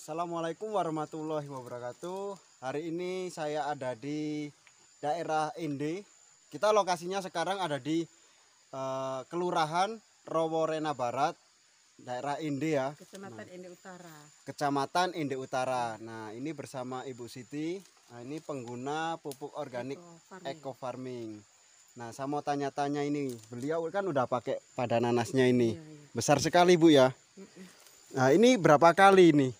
Assalamualaikum warahmatullahi wabarakatuh. Hari ini saya ada di daerah Ende. Kita lokasinya sekarang ada di uh, Kelurahan Roworena Barat, daerah Ende ya. Kecamatan nah, Utara. Kecamatan Ende Utara. Nah, ini bersama Ibu Siti. Nah, ini pengguna pupuk organik Eco Farming. Nah, saya mau tanya-tanya ini. Beliau kan udah pakai pada nanasnya ini. Iya, iya. Besar sekali, Bu ya. Nah, ini berapa kali ini?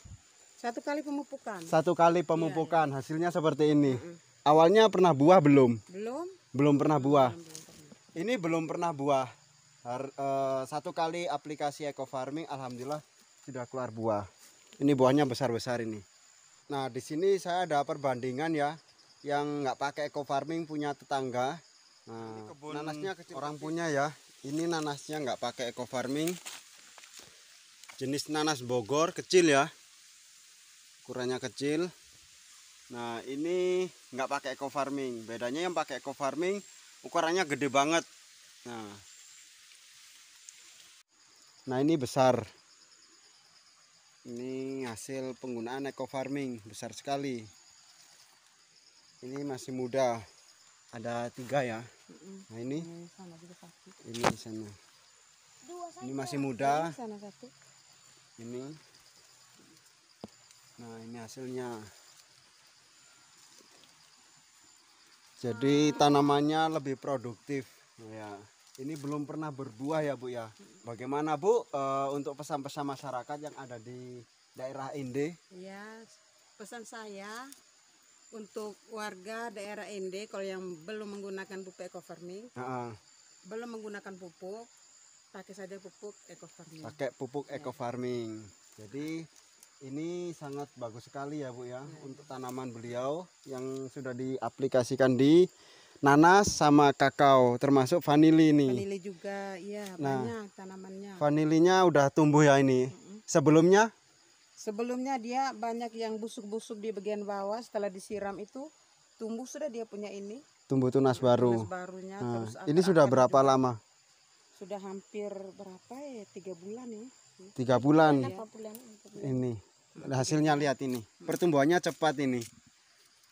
Satu kali pemupukan. Satu kali iya, pemupukan, iya, iya. hasilnya seperti ini. Mm -mm. Awalnya pernah buah belum? Belum. Belum pernah buah. Belum, belum belum. Ini belum pernah buah. Har, uh, satu kali aplikasi eco farming, alhamdulillah sudah keluar buah. Ini buahnya besar-besar ini. Nah, di sini saya ada perbandingan ya yang nggak pakai eco farming punya tetangga. Nah, kebun nanasnya kecil orang punya ya. Ini nanasnya nggak pakai eco farming. Jenis nanas Bogor kecil ya ukurannya kecil nah ini nggak pakai eco farming bedanya yang pakai eco farming ukurannya gede banget nah nah ini besar ini hasil penggunaan eco farming besar sekali ini masih muda ada tiga ya nah ini ini sana ini masih muda ini hasilnya jadi tanamannya lebih produktif ya ini belum pernah berbuah ya Bu ya bagaimana Bu e, untuk pesan-pesan masyarakat yang ada di daerah Inde ya pesan saya untuk warga daerah Inde kalau yang belum menggunakan pupuk eco farming uh -uh. belum menggunakan pupuk pakai saja pupuk eco farming pakai pupuk eco farming ya. jadi ini sangat bagus sekali ya Bu ya, ya untuk tanaman beliau yang sudah diaplikasikan di nanas sama kakao termasuk vanili ini. Vanili juga iya nah, banyak tanamannya. Vanilinya udah tumbuh ya ini. Sebelumnya? Sebelumnya dia banyak yang busuk-busuk di bagian bawah setelah disiram itu tumbuh sudah dia punya ini. Tumbuh tunas baru. Tunas barunya nah, terus ini sudah berapa juga. lama? sudah hampir berapa ya tiga bulan ya tiga bulan, ya. bulan ini hasilnya lihat ini pertumbuhannya cepat ini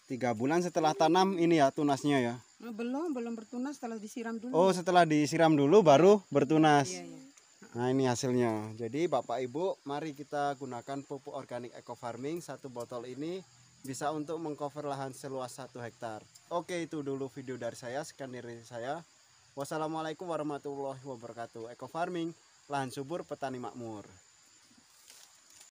tiga bulan setelah tanam ini ya tunasnya ya oh, belum belum bertunas setelah disiram dulu oh setelah disiram dulu baru bertunas iya, iya. nah ini hasilnya jadi bapak ibu mari kita gunakan pupuk organik eco farming satu botol ini bisa untuk mengcover lahan seluas satu hektar oke itu dulu video dari saya sekian dari saya Wassalamualaikum warahmatullahi wabarakatuh. Eco Farming, lahan subur petani makmur.